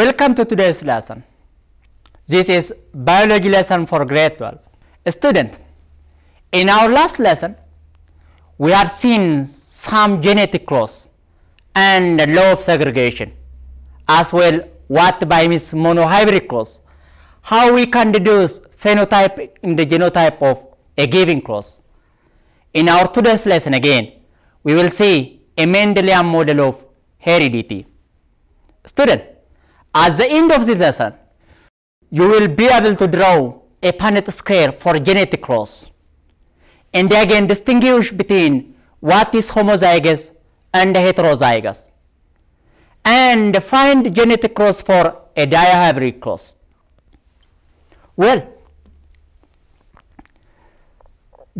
Welcome to today's lesson. This is biology lesson for grade 12. Student, in our last lesson, we had seen some genetic laws and the law of segregation, as well what by means monohybrid clause, how we can deduce phenotype in the genotype of a given clause. In our today's lesson again, we will see a Mendelian model of heredity. Student, at the end of the lesson, you will be able to draw a Punnett square for genetic cross, and again distinguish between what is homozygous and heterozygous and find genetic cross for a dihybrid cross. Well,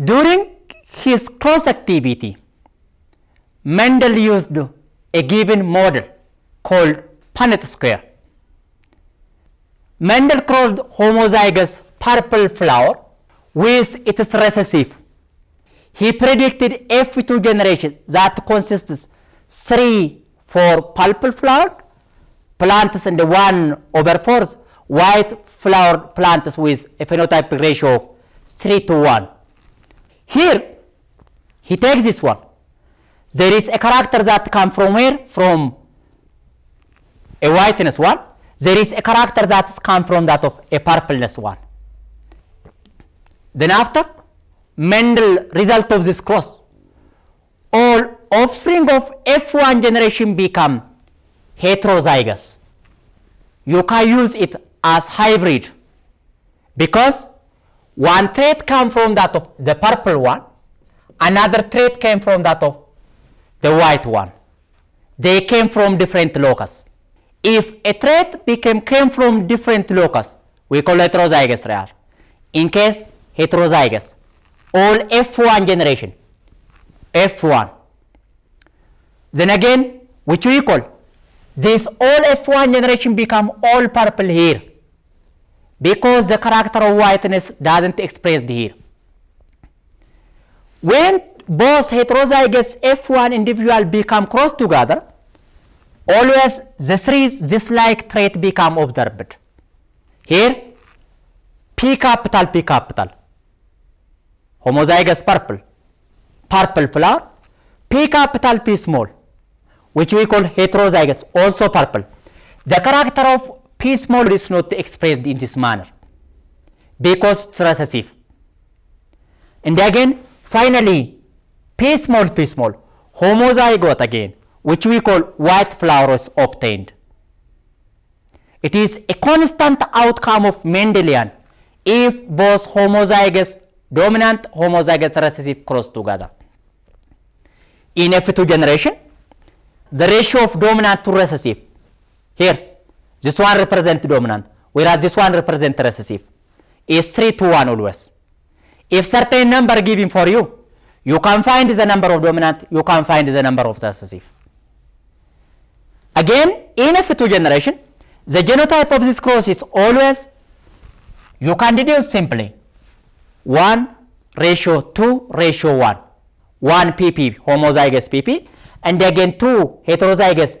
during his cross activity, Mendel used a given model called Punnett square Mendel crossed homozygous purple flower with its recessive. He predicted F2 generation that consists 3 for purple flower plants and 1 over 4 white flower plants with a phenotypic ratio of 3 to 1. Here, he takes this one. There is a character that comes from where? From a whiteness one there is a character that comes from that of a purpleness one. Then after Mendel result of this cross, all offspring of F1 generation become heterozygous. You can use it as hybrid because one trait comes from that of the purple one, another trait came from that of the white one. They came from different locus if a threat became, came from different locus, we call it heterozygous real. In case heterozygous, all F1 generation, F1. Then again, which we call this all F1 generation become all purple here because the character of whiteness doesn't express here. When both heterozygous F1 individual become crossed together, always the series this like trait become observed. Here P capital P capital homozygous purple purple flower P capital P small which we call heterozygous also purple. The character of P small is not expressed in this manner because it's recessive. And again finally P small P small homozygote again which we call white flowers obtained. It is a constant outcome of Mendelian if both homozygous dominant homozygous recessive cross together. In F2 generation, the ratio of dominant to recessive, here, this one represents dominant, whereas this one represents recessive, is 3 to 1 always. If certain number given for you, you can find the number of dominant, you can find the number of recessive. Again, in F2 generation, the genotype of this cross is always, you can deduce simply 1 ratio 2 ratio 1. 1 PP, homozygous PP, and again 2 heterozygous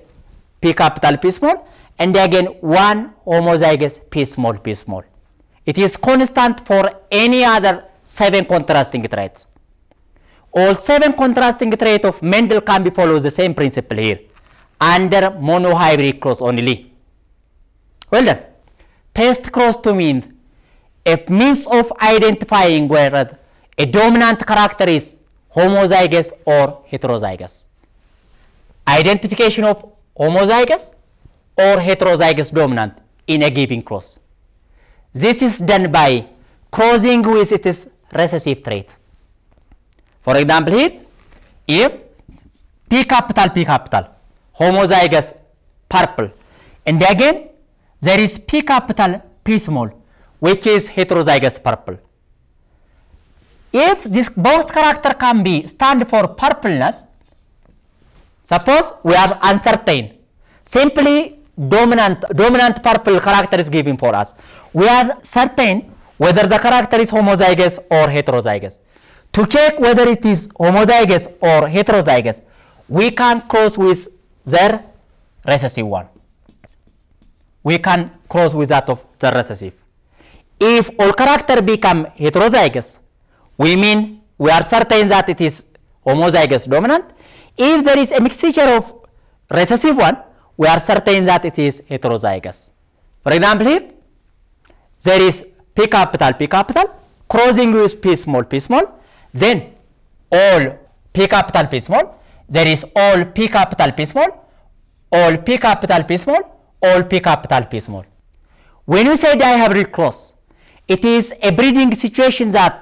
P capital P small, and again 1 homozygous P small P small. It is constant for any other 7 contrasting traits. All 7 contrasting traits of Mendel can be follows the same principle here under monohybrid cross only. Well then, Test cross to mean a means of identifying whether a dominant character is homozygous or heterozygous. Identification of homozygous or heterozygous dominant in a given cross. This is done by crossing with its recessive trait. For example, here, if P capital P capital homozygous purple. And again, there is P capital P small, which is heterozygous purple. If this both character can be stand for purpleness, suppose we are uncertain. Simply dominant, dominant purple character is given for us. We are certain whether the character is homozygous or heterozygous. To check whether it is homozygous or heterozygous, we can cross with their recessive one. We can cross with that of the recessive. If all character become heterozygous, we mean we are certain that it is homozygous dominant. If there is a mixture of recessive one, we are certain that it is heterozygous. For example, here there is P capital P capital crossing with P small P small, then all P capital P small there is all P capital P small, all P capital P small, all P capital P small. When we say dihybrid cross, it is a breeding situation that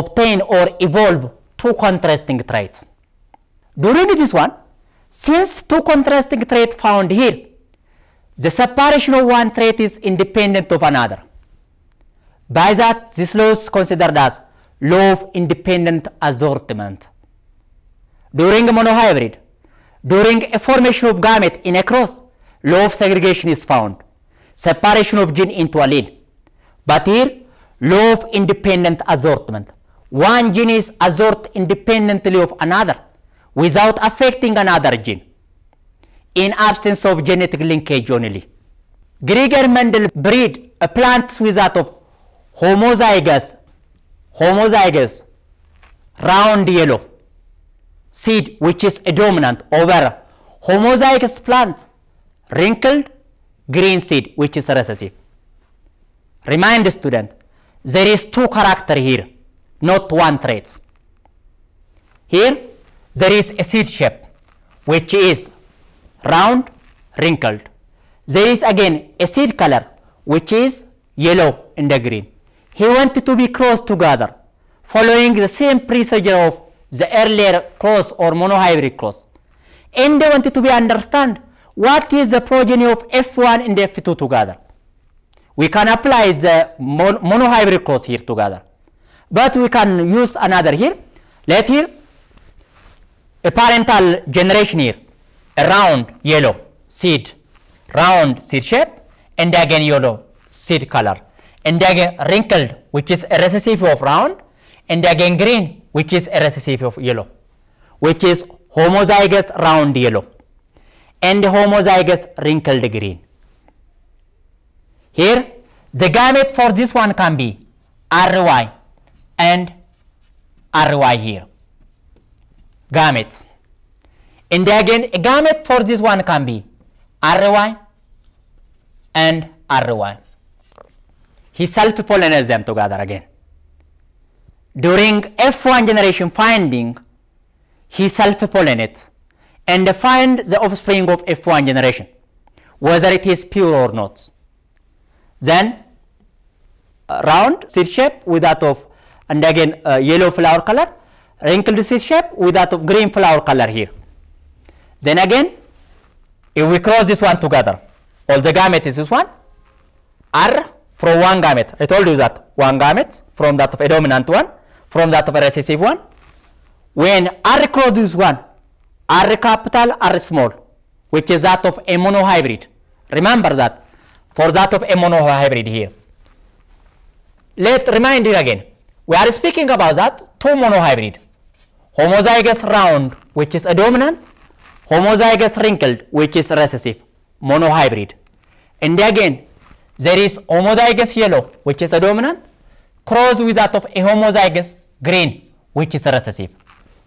obtain or evolve two contrasting traits. During this one, since two contrasting traits found here, the separation of one trait is independent of another. By that, this law is considered as law of independent assortment during monohybrid, during a formation of gamete in a cross, law of segregation is found, separation of gene into allele. But here, law of independent assortment. One gene is assorted independently of another without affecting another gene in absence of genetic linkage only. Gregor Mendel breed a plant with that of homozygous, homozygous, round yellow seed which is a dominant over homozygous plant wrinkled green seed which is recessive. Remind the student there is two character here not one trait. Here there is a seed shape which is round wrinkled. There is again a seed color which is yellow in the green. He wanted to be crossed together following the same procedure of the earlier cross or monohybrid cross. And they wanted to be understand what is the progeny of F1 and F2 together. We can apply the mon monohybrid cross here together. But we can use another here. Let here a parental generation here, a round yellow seed, round seed shape, and again yellow seed color, and again wrinkled, which is a recessive of round, and again green, which is a recessive of yellow, which is homozygous round yellow and homozygous wrinkled green. Here, the gamete for this one can be RY and RY here. Gametes. And again, a gamete for this one can be RY and RY. He self-pollinates them together again. During F1 generation finding, he self pollinate and find the offspring of F1 generation, whether it is pure or not. Then uh, round seed shape with that of and again uh, yellow flower color, wrinkled seed shape with that of green flower color here. Then again, if we cross this one together, all the gametes is this one, R from one gamete. I told you that one gamete from that of a dominant one from that of a recessive one. When R closes 1, R capital, R small, which is that of a monohybrid. Remember that for that of a monohybrid here. Let remind you again, we are speaking about that two monohybrid. Homozygous round, which is a dominant, homozygous wrinkled, which is recessive, monohybrid. And again, there is homozygous yellow, which is a dominant, cross with that of a homozygous grain, which is recessive.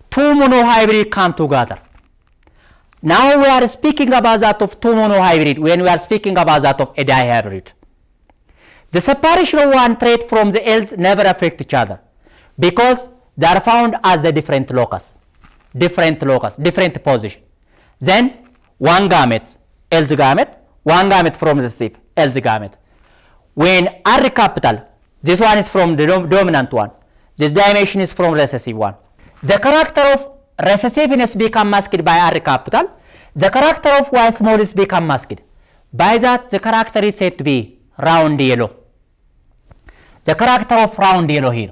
Two monohybrid come together. Now we are speaking about that of two monohybrid when we are speaking about that of a dihybrid. The separation of one trait from the else never affect each other because they are found as a different locus, different locus, different position. Then one gamete, else gamete, one gamete from the sieve, else gamete. When R capital This one is from the dominant one. This dimension is from recessive one. The character of recessiveness become masked by R capital. The character of Y small is become masked. By that, the character is said to be round yellow. The character of round yellow here.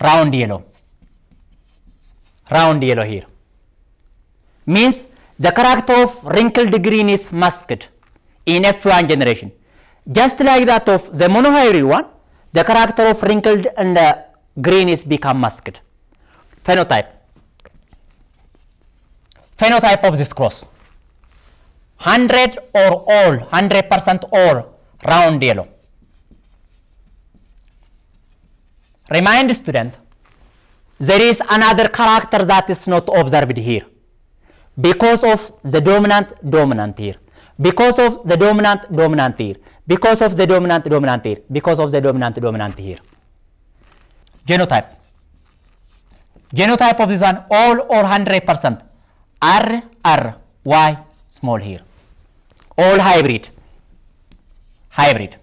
Round yellow. Round yellow here. Means the character of wrinkled green is masked in F1 generation. Just like that of the monohydrate one, the character of wrinkled and uh, green is become masked. Phenotype. Phenotype of this cross. 100 or all, 100% all round yellow. Remind student, there is another character that is not observed here because of the dominant dominant here because of the dominant dominant here because of the dominant dominant here because of the dominant dominant here genotype genotype of this one all or 100 percent r r y small here all hybrid hybrid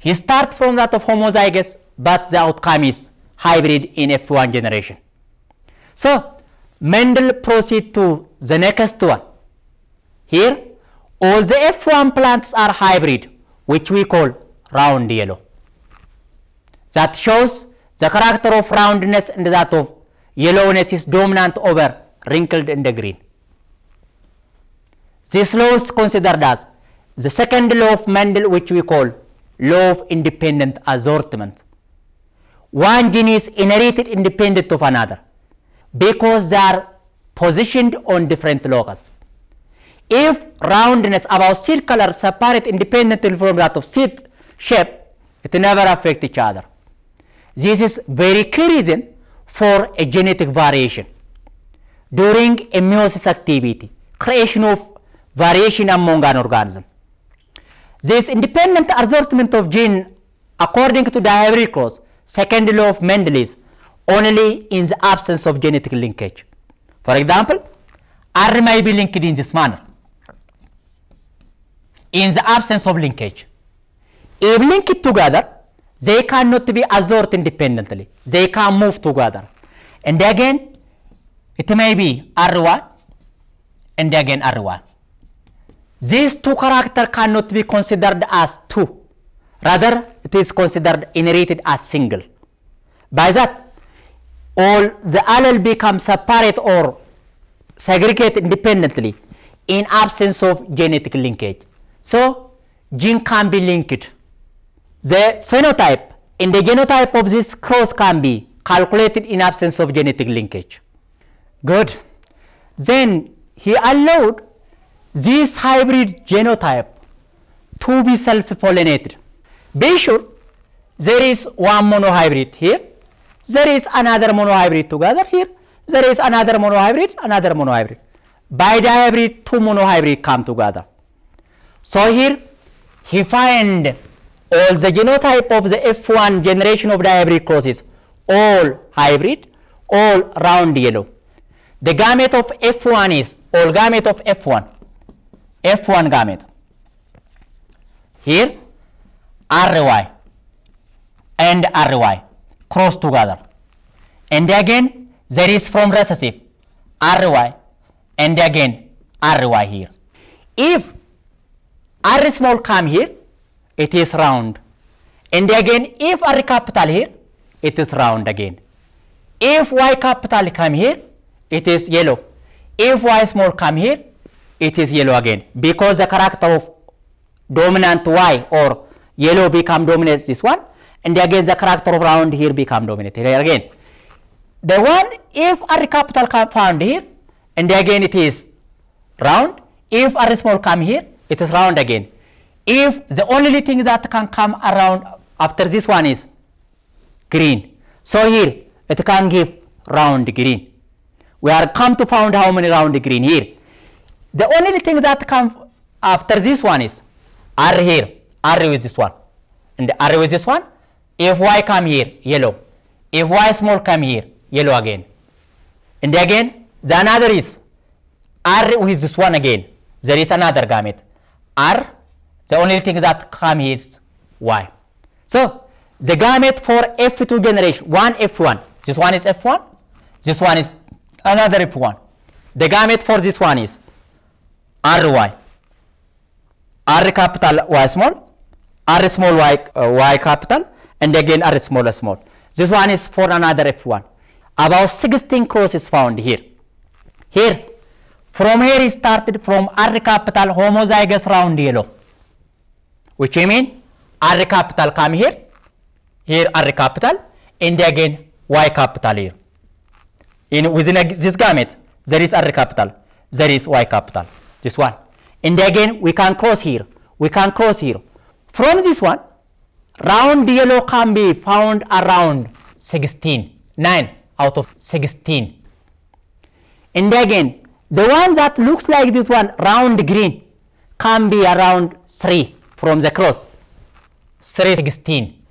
he start from that of homozygous but the outcome is hybrid in f1 generation so mendel proceed to the next one here all the F1 plants are hybrid, which we call round yellow. That shows the character of roundness and that of yellowness is dominant over wrinkled and the green. This law is considered as the second law of Mendel, which we call law of independent assortment. One gene is inherited independent of another because they are positioned on different loci. if roundness about circle are separate independently from that of shape, it never affect each other. This is very key reason for a genetic variation during a meiosis activity, creation of variation among an organism. This independent assortment of gene according to the hybrid cross, second law of Mendeleev, only in the absence of genetic linkage. For example, may be linked in this manner in the absence of linkage. If linked together, they cannot be assorted independently. They can move together. And again, it may be R1 and again R1. These two characters cannot be considered as two. Rather, it is considered inherited as single. By that, all the allele become separate or segregate independently in absence of genetic linkage. So gene can be linked. The phenotype and the genotype of this cross can be calculated in absence of genetic linkage. Good. Then he allowed this hybrid genotype to be self-pollinated. Be sure there is one monohybrid here, there is another monohybrid together here, there is another monohybrid, another monohybrid. By the hybrid, two monohybrid come together. So here he find all the genotype of the F1 generation of the hybrid crosses, all hybrid, all round yellow. The gamete of F1 is all gamete of F1, F1 gamete. Here RY and RY cross together. And again there is from recessive RY and again RY here. If r small come here, it is round. And again, if r capital here, it is round again. If y capital come here, it is yellow. If y small come here, it is yellow again. Because the character of dominant y or yellow become dominant this one. And again, the character of round here become dominant here again. The one, if r capital come found here, and again it is round. If r small come here, it is round again. If the only thing that can come around after this one is green. So here it can give round green. We are come to find how many round green here. The only thing that comes after this one is R here, R with this one. And R with this one, if Y come here, yellow. If Y small come here, yellow again. And again, the another is R with this one again. There is another gamete. R. The only thing that comes is Y. So the gamete for F2 generation, one F1. This one is F1. This one is another F1. The gamete for this one is RY. R capital Y small, R small Y, uh, y capital, and again R small small. This one is for another F1. About 16 crosses found here. Here, from here he started from R capital homozygous round yellow, which I mean R capital come here, here R capital, and again Y capital here. In within this gamut, there is R capital, there is Y capital, this one. And again, we can cross here, we can cross here. From this one, round yellow can be found around 16, 9 out of 16. And again, the one that looks like this one, round green, can be around 3 from the cross, 316.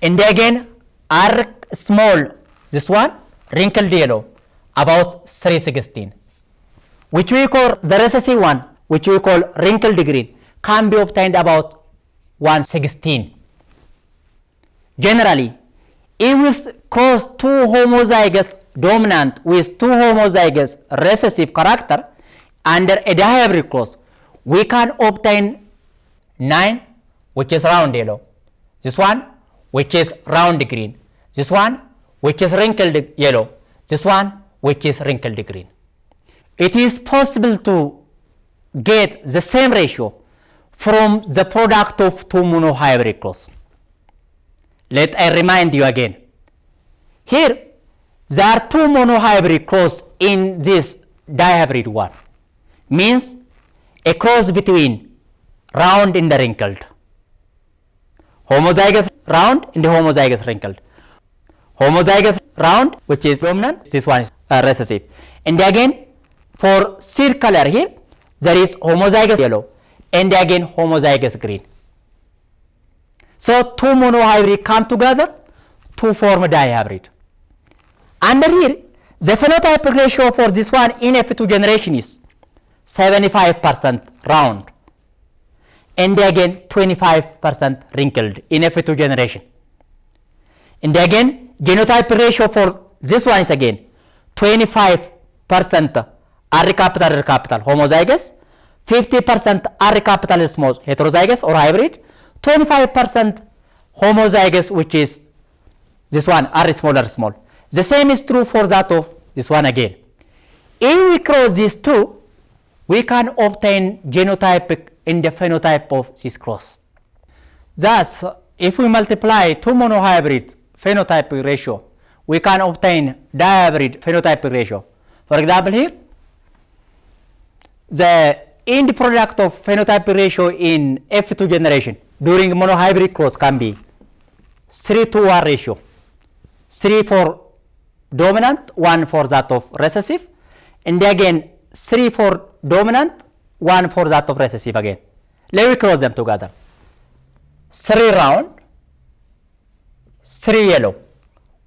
And again, arc small, this one, wrinkled yellow, about 316. Which we call the recessive one, which we call wrinkled green, can be obtained about 116. Generally, it will cause two homozygous dominant with two homozygous recessive character under a dihybrid cross, we can obtain 9 which is round yellow, this one which is round green, this one which is wrinkled yellow, this one which is wrinkled green. It is possible to get the same ratio from the product of two monohybrid cross. Let I remind you again. Here there are two monohybrid cross in this dihybrid one. Means a cross between round and the wrinkled. Homozygous round and the homozygous wrinkled. Homozygous round which is dominant, this one is uh, recessive. And again for circular here there is homozygous yellow and again homozygous green. So two monohybrid come together to form a dihybrid. And here, the phenotypic ratio for this one in F2 generation is 75% round and again 25% wrinkled in F2 generation. And again, genotype ratio for this one is again 25% R capital R capital homozygous, 50% R capital small heterozygous or hybrid, 25% homozygous which is this one R smaller small. The same is true for that of this one again. If we cross these two, we can obtain genotype in the phenotype of this cross. Thus, if we multiply two monohybrid phenotype ratio, we can obtain dihybrid phenotype ratio. For example, here, the end product of phenotype ratio in F2 generation during monohybrid cross can be 3 to 1 ratio, 3 for dominant, 1 for that of recessive, and again 3 for dominant, 1 for that of recessive again. Let me cross them together. 3 round, 3 yellow,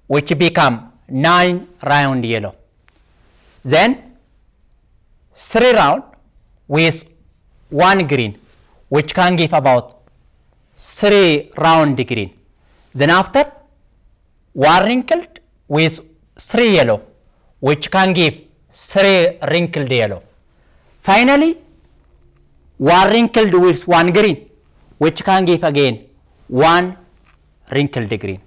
which become 9 round yellow. Then 3 round with 1 green, which can give about 3 round green. Then after, one wrinkled with three yellow, which can give three wrinkled yellow. Finally, one wrinkled with one green, which can give again one wrinkled green.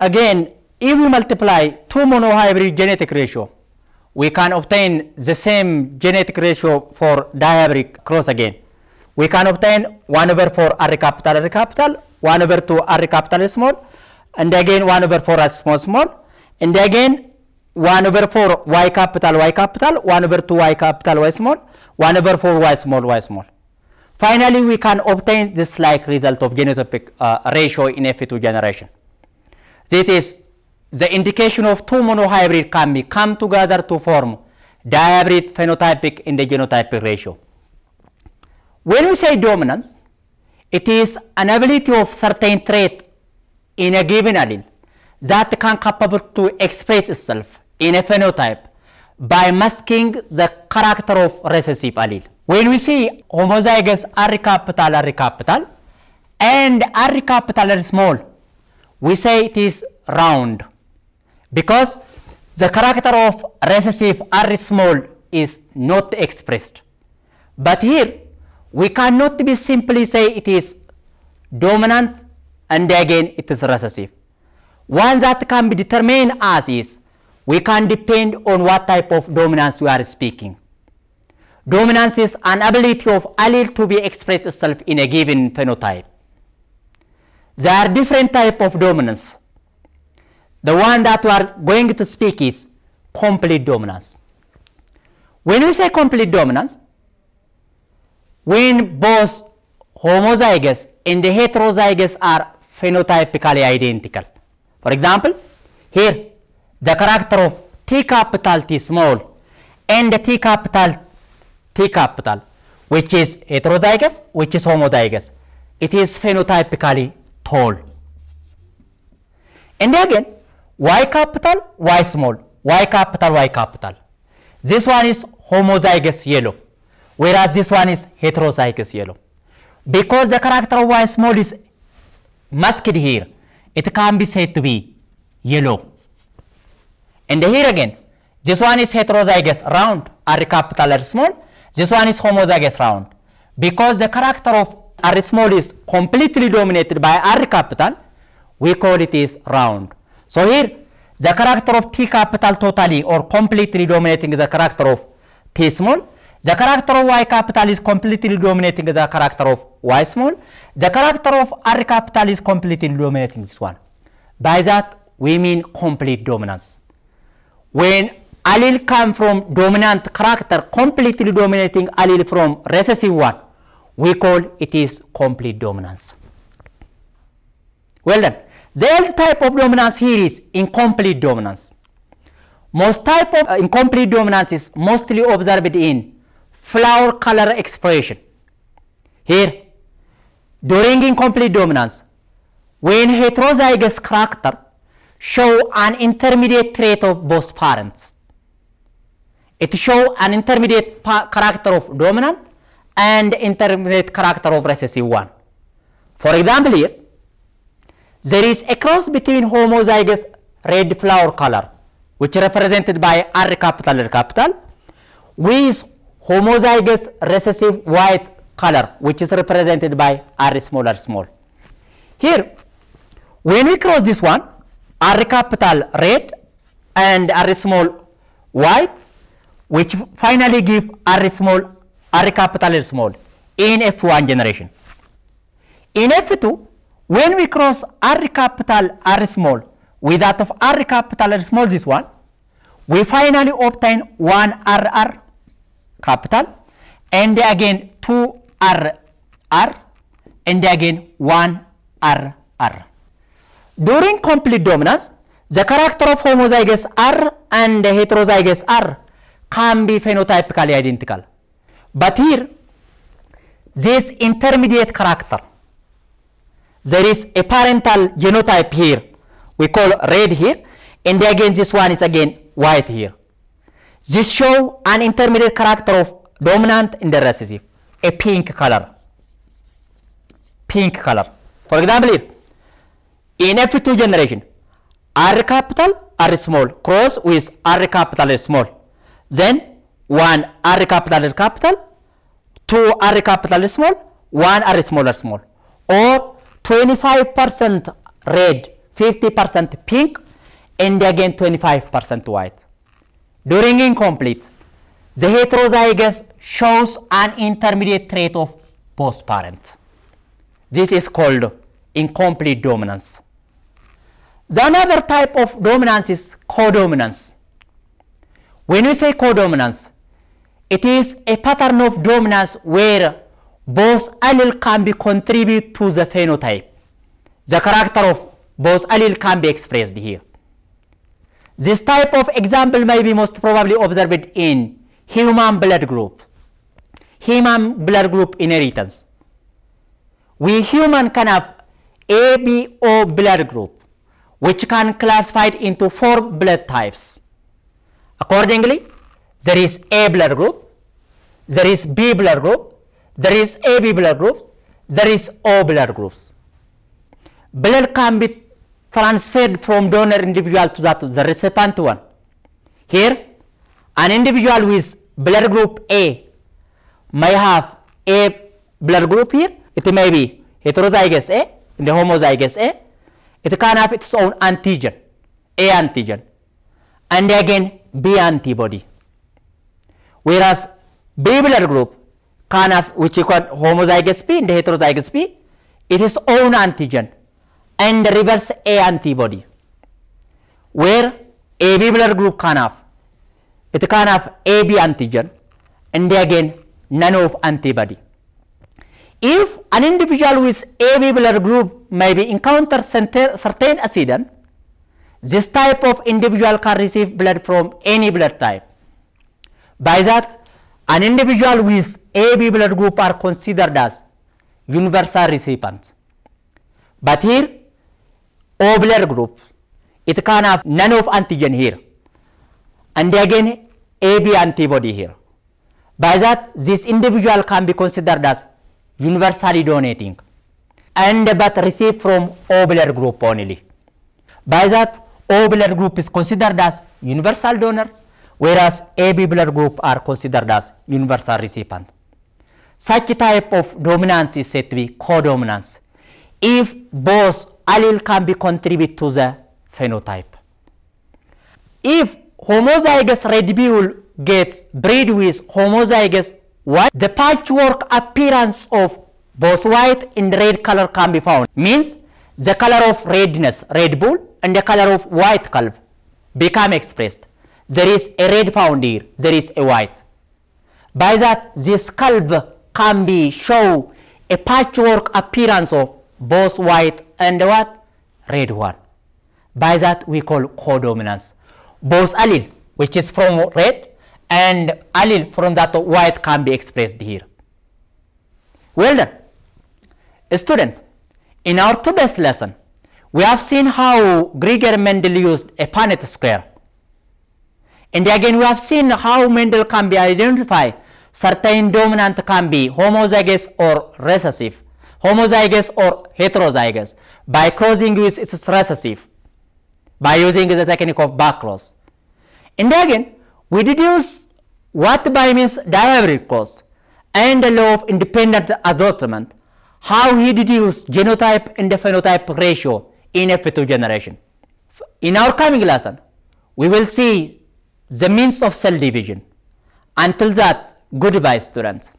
Again, if we multiply two monohybrid genetic ratio, we can obtain the same genetic ratio for dihybrid cross again. We can obtain 1 over 4 R capital R capital, 1 over 2 R capital small, and again 1 over 4 as small small and again 1 over 4 y capital y capital 1 over 2 y capital y small 1 over 4 y small y small finally we can obtain this like result of genotypic uh, ratio in f2 generation this is the indication of two monohybrid can be come together to form dihybrid phenotypic in the genotypic ratio when we say dominance it is an ability of certain trait in a given allele that can capable to express itself in a phenotype by masking the character of recessive allele. When we see homozygous R capital R capital and R capital R small, we say it is round because the character of recessive R small is not expressed. But here, we cannot be simply say it is dominant and again it is recessive. One that can be determined as is, we can depend on what type of dominance we are speaking. Dominance is an ability of allele to be expressed itself in a given phenotype. There are different type of dominance. The one that we are going to speak is complete dominance. When we say complete dominance, when both homozygous and the heterozygous are phenotypically identical. For example, here the character of T capital T small and T capital T capital which is heterozygous, which is homozygous. It is phenotypically tall. And again, Y capital, Y small, Y capital, Y capital. This one is homozygous yellow, whereas this one is heterozygous yellow. Because the character of Y small is masked here, it can be said to be yellow. And here again, this one is heterozygous round, R capital R small. This one is homozygous round. Because the character of R small is completely dominated by R capital, we call it is round. So here, the character of T capital totally or completely dominating the character of T small. The character of Y capital is completely dominating the character of Y small. The character of R capital is completely dominating this one. By that, we mean complete dominance. When allele come from dominant character, completely dominating allele from recessive one, we call it is complete dominance. Well then, the L type of dominance here is incomplete dominance. Most type of uh, incomplete dominance is mostly observed in flower color expression. Here, during incomplete dominance, when heterozygous character show an intermediate trait of both parents, it show an intermediate character of dominant and intermediate character of recessive one. For example, here, there is a cross between homozygous red flower color, which represented by R capital R capital, with homozygous recessive white color, which is represented by R small r small. Here, when we cross this one, R capital red and R small white, which finally give R small, R capital R small in F1 generation. In F2, when we cross R capital R small with that of R capital R small, this one, we finally obtain one RR ካፒታል ኤንድ አጌን ቱ አር አር ኤንድ አጌን ዋን አር አር ዱሪንግ ኮምፕሊት ዶሚናንስ ዘ ካራክተር ኦፍ ሆሞዛይገስ አር አንድ ሄትሮዛይገስ አር ካን ቢ ፌኖታይፒካሊ አይደንቲካል but here this intermediate character there is a parental genotype here we call red here and again this one is again white here This show an intermediate character of dominant in the recessive, a pink color. Pink color. For example, in F2 generation, R capital, R small, cross with R capital small. Then one R capital R capital, two R capital small, one R smaller small. Or 25% red, 50% pink, and again 25% white. During incomplete, the heterozygous shows an intermediate trait of both parents. This is called incomplete dominance. The another type of dominance is codominance. When we say codominance, it is a pattern of dominance where both allele can be contribute to the phenotype. The character of both allele can be expressed here. This type of example may be most probably observed in human blood group, human blood group inheritance. We human can have ABO blood group, which can classified into four blood types. Accordingly, there is A blood group, there is B blood group, there is AB blood group, there is O blood groups. Blood can be transferred from donor individual to that the recipient one. Here, an individual with blood group A may have a blood group here. It may be heterozygous A in the homozygous A. It can have its own antigen, A antigen, and again B antibody. Whereas B blood group can have, which you call homozygous B and heterozygous B, it is own antigen and reverse A antibody where a blood group can have it can have AB antigen and again none of antibody. If an individual with AB blood group maybe encounter certain accident, this type of individual can receive blood from any blood type. By that, an individual with AB blood group are considered as universal recipients. But here, ኦብለር ግሩፕ ኢት ካን ሃቭ አንቲጀን ሂር አንድ አገን ኤቢ አንቲቦዲ ሂር ባይ ዛት ዚስ ኢንዲቪጁዋል ካን ቢ ኮንሲደርድ አስ ዩኒቨርሳሊ ዶኔቲንግ አንድ በት ሪሲቭ ፍሮም ኦብለር ግሩፕ ኦንሊ ባይ ኦብለር ግሩፕ ኢዝ ኮንሲደርድ አስ ዩኒቨርሳል ዶነር ዌራስ ኤቢ ብለድ ግሩፕ አር ኮንሲደርድ አስ ዩኒቨርሳል ሪሲፓንት ሳች ታይፕ ኦፍ ዶሚናንስ ኢዝ ሴድ ቢ ኮዶሚናንስ ኢፍ ቦዝ allele can be contribute to the phenotype. If homozygous red bull gets bred with homozygous white, the patchwork appearance of both white and red color can be found. Means the color of redness, red bull, and the color of white calf become expressed. There is a red found here, there is a white. By that, this calf can be show a patchwork appearance of both white and what? Red one. By that we call codominance. Both allele, which is from red, and allele from that white can be expressed here. Well done. Student, in our today's lesson, we have seen how Gregor Mendel used a Punnett square. And again, we have seen how Mendel can be identified. Certain dominant can be homozygous or recessive, homozygous or heterozygous by causing its recessive by using the technique of backcross, And again, we deduce what by means derivative cross and the law of independent adjustment, how he deduced genotype and phenotype ratio in F2 generation. In our coming lesson, we will see the means of cell division. Until that, goodbye students.